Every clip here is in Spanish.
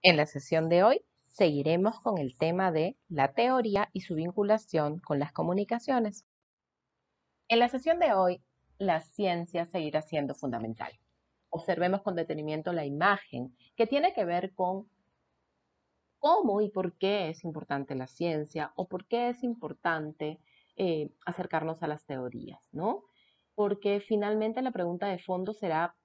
En la sesión de hoy seguiremos con el tema de la teoría y su vinculación con las comunicaciones. En la sesión de hoy, la ciencia seguirá siendo fundamental. Observemos con detenimiento la imagen que tiene que ver con cómo y por qué es importante la ciencia o por qué es importante eh, acercarnos a las teorías, ¿no? Porque finalmente la pregunta de fondo será,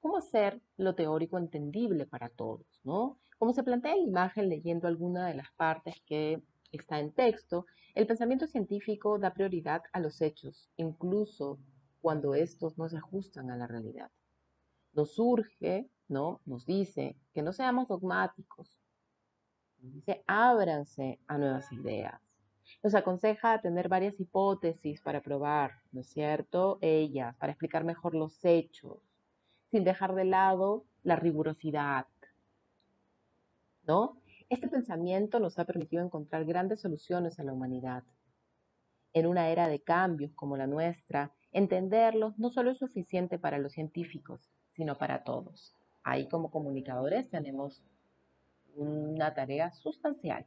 ¿cómo hacer lo teórico entendible para todos, ¿no? Como se plantea en la imagen leyendo alguna de las partes que está en texto, el pensamiento científico da prioridad a los hechos, incluso cuando estos no se ajustan a la realidad. Nos surge, ¿no? Nos dice que no seamos dogmáticos. Nos dice, ábranse a nuevas ideas. Nos aconseja tener varias hipótesis para probar, ¿no es cierto? Ellas, para explicar mejor los hechos, sin dejar de lado la rigurosidad, este pensamiento nos ha permitido encontrar grandes soluciones a la humanidad. En una era de cambios como la nuestra, entenderlos no solo es suficiente para los científicos, sino para todos. Ahí como comunicadores tenemos una tarea sustancial.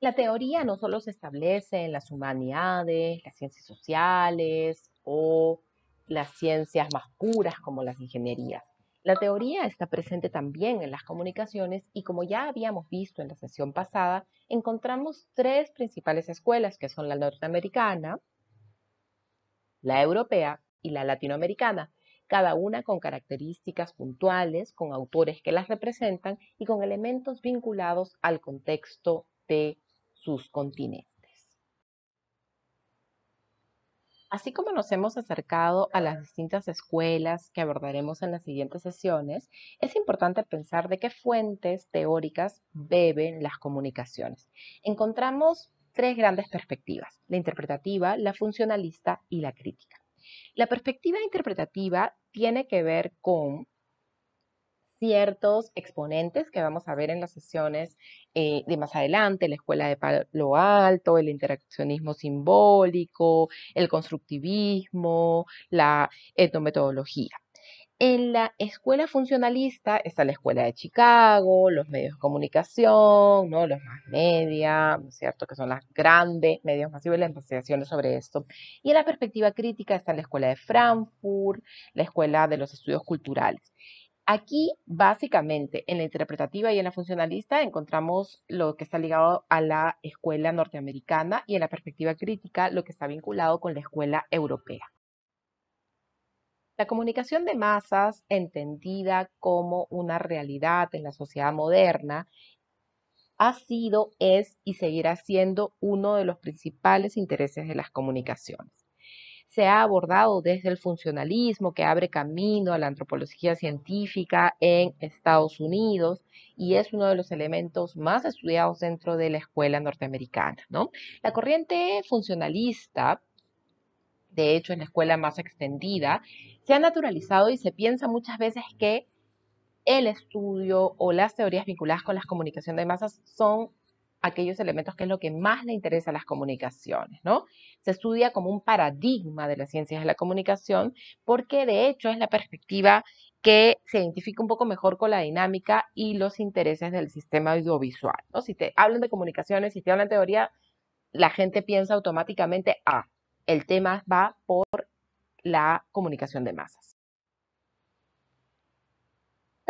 La teoría no solo se establece en las humanidades, las ciencias sociales o las ciencias más puras como las ingenierías. La teoría está presente también en las comunicaciones y como ya habíamos visto en la sesión pasada, encontramos tres principales escuelas que son la norteamericana, la europea y la latinoamericana, cada una con características puntuales, con autores que las representan y con elementos vinculados al contexto de sus continentes. Así como nos hemos acercado a las distintas escuelas que abordaremos en las siguientes sesiones, es importante pensar de qué fuentes teóricas beben las comunicaciones. Encontramos tres grandes perspectivas, la interpretativa, la funcionalista y la crítica. La perspectiva interpretativa tiene que ver con ciertos exponentes que vamos a ver en las sesiones eh, de más adelante, la escuela de palo alto, el interaccionismo simbólico, el constructivismo, la etnometodología. En la escuela funcionalista está la escuela de Chicago, los medios de comunicación, ¿no? los más media, cierto? Que son las grandes medios masivos, las investigaciones sobre esto. Y en la perspectiva crítica está la escuela de Frankfurt, la escuela de los estudios culturales. Aquí, básicamente, en la interpretativa y en la funcionalista encontramos lo que está ligado a la escuela norteamericana y en la perspectiva crítica lo que está vinculado con la escuela europea. La comunicación de masas, entendida como una realidad en la sociedad moderna, ha sido, es y seguirá siendo uno de los principales intereses de las comunicaciones se ha abordado desde el funcionalismo que abre camino a la antropología científica en Estados Unidos y es uno de los elementos más estudiados dentro de la escuela norteamericana. La corriente funcionalista, de hecho es la escuela más extendida, se ha naturalizado y se piensa muchas veces que el estudio o las teorías vinculadas con la comunicación de masas son aquellos elementos que es lo que más le interesa a las comunicaciones, ¿no? Se estudia como un paradigma de las ciencias de la comunicación porque de hecho es la perspectiva que se identifica un poco mejor con la dinámica y los intereses del sistema audiovisual, ¿no? Si te hablan de comunicaciones, si te hablan de teoría, la gente piensa automáticamente, ah, el tema va por la comunicación de masas.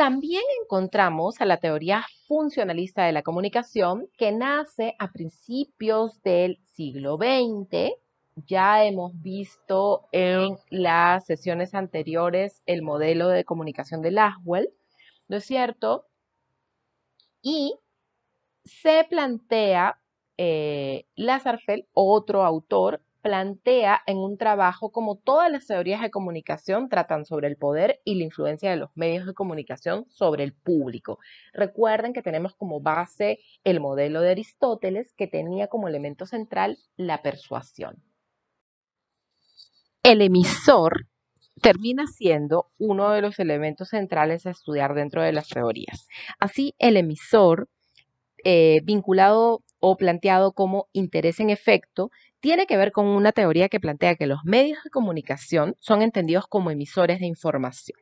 También encontramos a la teoría funcionalista de la comunicación que nace a principios del siglo XX. Ya hemos visto en las sesiones anteriores el modelo de comunicación de Laswell, ¿no es cierto? Y se plantea eh, otro autor, plantea en un trabajo como todas las teorías de comunicación tratan sobre el poder y la influencia de los medios de comunicación sobre el público. Recuerden que tenemos como base el modelo de Aristóteles que tenía como elemento central la persuasión. El emisor termina siendo uno de los elementos centrales a estudiar dentro de las teorías. Así, el emisor, eh, vinculado o planteado como interés en efecto, tiene que ver con una teoría que plantea que los medios de comunicación son entendidos como emisores de información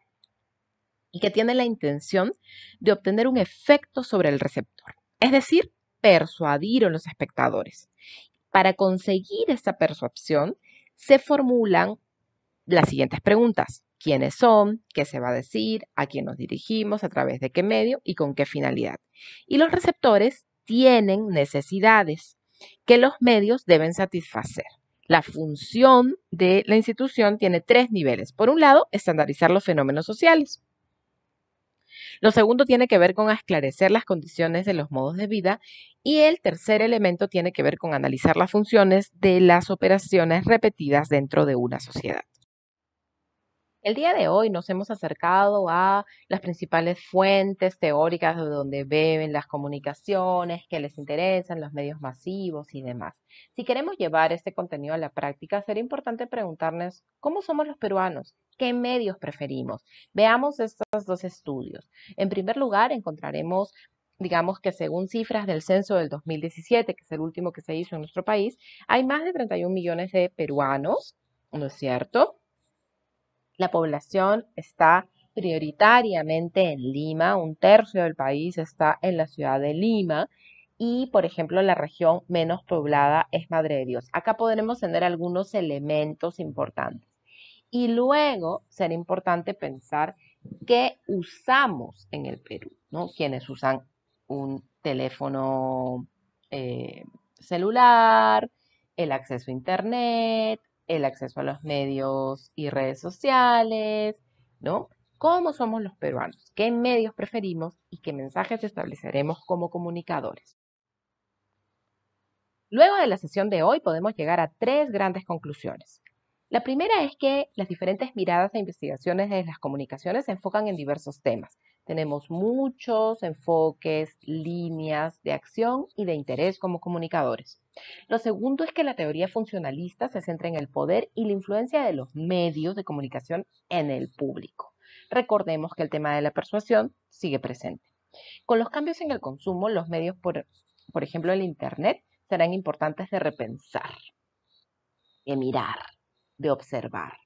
y que tienen la intención de obtener un efecto sobre el receptor, es decir, persuadir a los espectadores. Para conseguir esa persuasión, se formulan las siguientes preguntas. ¿Quiénes son? ¿Qué se va a decir? ¿A quién nos dirigimos? ¿A través de qué medio? ¿Y con qué finalidad? Y los receptores tienen necesidades, que los medios deben satisfacer. La función de la institución tiene tres niveles. Por un lado, estandarizar los fenómenos sociales. Lo segundo tiene que ver con esclarecer las condiciones de los modos de vida y el tercer elemento tiene que ver con analizar las funciones de las operaciones repetidas dentro de una sociedad. El día de hoy nos hemos acercado a las principales fuentes teóricas de donde beben las comunicaciones que les interesan, los medios masivos y demás. Si queremos llevar este contenido a la práctica, sería importante preguntarnos cómo somos los peruanos, qué medios preferimos. Veamos estos dos estudios. En primer lugar, encontraremos digamos que según cifras del censo del 2017, que es el último que se hizo en nuestro país, hay más de 31 millones de peruanos, ¿no es cierto? La población está prioritariamente en Lima, un tercio del país está en la ciudad de Lima y, por ejemplo, la región menos poblada es Madre de Dios. Acá podremos tener algunos elementos importantes. Y luego será importante pensar qué usamos en el Perú, ¿no? Quienes usan un teléfono eh, celular, el acceso a Internet, el acceso a los medios y redes sociales, ¿no? ¿Cómo somos los peruanos? ¿Qué medios preferimos y qué mensajes estableceremos como comunicadores? Luego de la sesión de hoy podemos llegar a tres grandes conclusiones. La primera es que las diferentes miradas e investigaciones de las comunicaciones se enfocan en diversos temas. Tenemos muchos enfoques, líneas de acción y de interés como comunicadores. Lo segundo es que la teoría funcionalista se centra en el poder y la influencia de los medios de comunicación en el público. Recordemos que el tema de la persuasión sigue presente. Con los cambios en el consumo, los medios, por, ejemplo, el Internet, serán importantes de repensar, de mirar de observar.